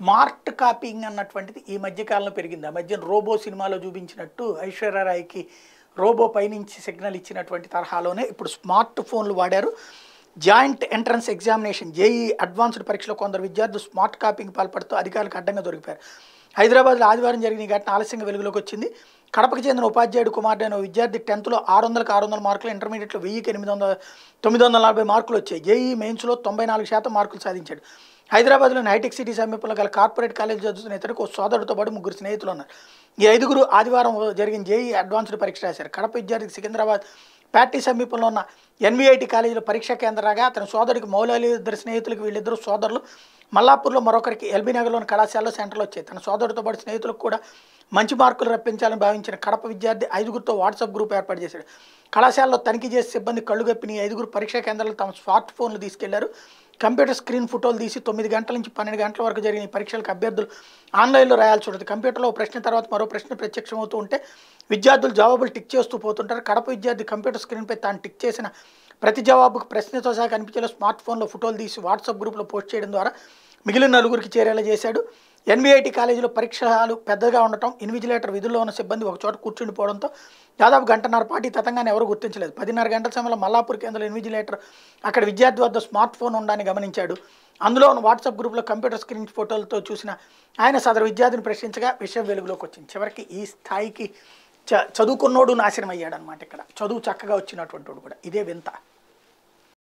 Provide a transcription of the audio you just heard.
smart copying అన్నటువంటిది ఈ మధ్యకాలంలో పెరిగింది ఆ మధ్యన రోబో సినిమాలో చూపించినట్టు ఐశ్వర్యరాయ్కి రోబో పైనుంచి సిగ్నల్ ఇచ్చినటువంటి తరహాలోనే ఇప్పుడు స్మార్ట్ ఫోన్లు వాడారు joint entrance examination JEE advanced పరీక్షలో కొందరు విద్యార్థులు స్మార్ట్ కాపీకి పాల్పడుతూ అధికారులకు అడ్డంగా దొరికిపోయారు హైదరాబాద్లో ఆదివారం జరిగిన ఈ ఘటన ఆలస్యంగా వెలుగులోకి వచ్చింది కడపకు చెందిన ఉపాధ్యాయుడు కుమార్డు అయిన విద్యార్థి టెన్త్లో ఆరు వందలకు ఆరు వందల మార్కులు ఇంటర్మీడియట్లో వెయ్యికి ఎనిమిది వందల తొమ్మిది వందల నలభై మార్కులు వచ్చాయి జేఈ మెయిన్స్లో తొంభై నాలుగు శాతం మార్కులు సాధించాడు హైదరాబాద్లో హైటెక్ సిటీ సమీపంలో గల కార్పొరేట్ కాలేజ్ చదువుతున్న ఇతరుకు సోదరుడితో పాటు ముగ్గురు స్నేహితులు ఉన్నారు ఈ ఐదుగురు ఆదివారం జరిగిన జేఈ అడ్వాన్స్డ్ పరీక్ష రాశారు కడప విద్యార్థికి సికింద్రాబాద్ ప్యాటీ సమీపంలో ఉన్న ఎన్విఐటి కాలేజీలో పరీక్షా కేంద్రంగా అతని సోదరుడికి మౌలాలి ఇద్దరు స్నేహితులకు వీళ్ళిద్దరు సోదరులు మల్లాపూర్లో మరొకరికి ఎల్బీనగర్లోని కళాశాలలో సెంటర్లు వచ్చాయి తన సోదరుడితో పాటు స్నేహితులకు కూడా మంచి మార్కులు రప్పించాలని భావించిన కడప విద్యార్థి ఐదుగురితో వాట్సాప్ గ్రూప్ ఏర్పాటు చేశాడు కళాశాలలో తనిఖీ చేసే సిబ్బంది కళ్ళు గప్పిన ఐదుగురు పరీక్షా కేంద్రాలు తమ స్మార్ట్ ఫోన్లు తీసుకెళ్లారు కంప్యూటర్ స్క్రీన్ ఫోటోలు తీసి తొమ్మిది గంటల నుంచి పన్నెండు గంటల వరకు జరిగిన పరీక్షలకు అభ్యర్థులు ఆన్లైన్లో రాయాల్సి ఉంటుంది కంప్యూటర్లో ప్రశ్న తర్వాత మరో ప్రశ్న అవుతూ ఉంటే విద్యార్థులు జవాబులు టిక్ చేస్తూ పోతుంటారు కడప విద్యార్థి కంప్యూటర్ స్క్రీన్పై తాను టిక్ చేసిన ప్రతి జవాబుకు ప్రశ్నతో సహా కనిపించేలా స్మార్ట్ ఫోన్లో ఫోటోలు తీసి వాట్సాప్ గ్రూప్లో పోస్ట్ చేయడం ద్వారా మిగిలిన నలుగురికి చేరేలా చేశాడు ఎన్బిఐటి కాలేజీలో పరీక్షలు పెద్దగా ఉండటం ఇన్విజిలేటర్ విధుల్లో ఉన్న సిబ్బంది ఒకచోట కూర్చుండిపోవడంతో దాదాపు గంటన్నర పాటి తతంగాన్ని ఎవరు గుర్తించలేదు పదిన్నర గంటల సమయంలో మల్లాపూర్ కేంద్రంలో ఇన్విజిలేటర్ అక్కడ విద్యార్థి వద్ద స్మార్ట్ ఫోన్ ఉండాలని గమనించాడు అందులో ఉన్న వాట్సాప్ గ్రూప్లో కంప్యూటర్ స్క్రీన్ ఫోటోలతో చూసిన ఆయన సదరు విద్యార్థిని ప్రశ్నించగా విషయం వెలుగులోకి వచ్చింది చివరికి ఈ స్థాయికి చ చదువుకున్నోడు నాశనం అయ్యాడనమాట ఇక్కడ చదువు చక్కగా వచ్చినటువంటి కూడా ఇదే వింత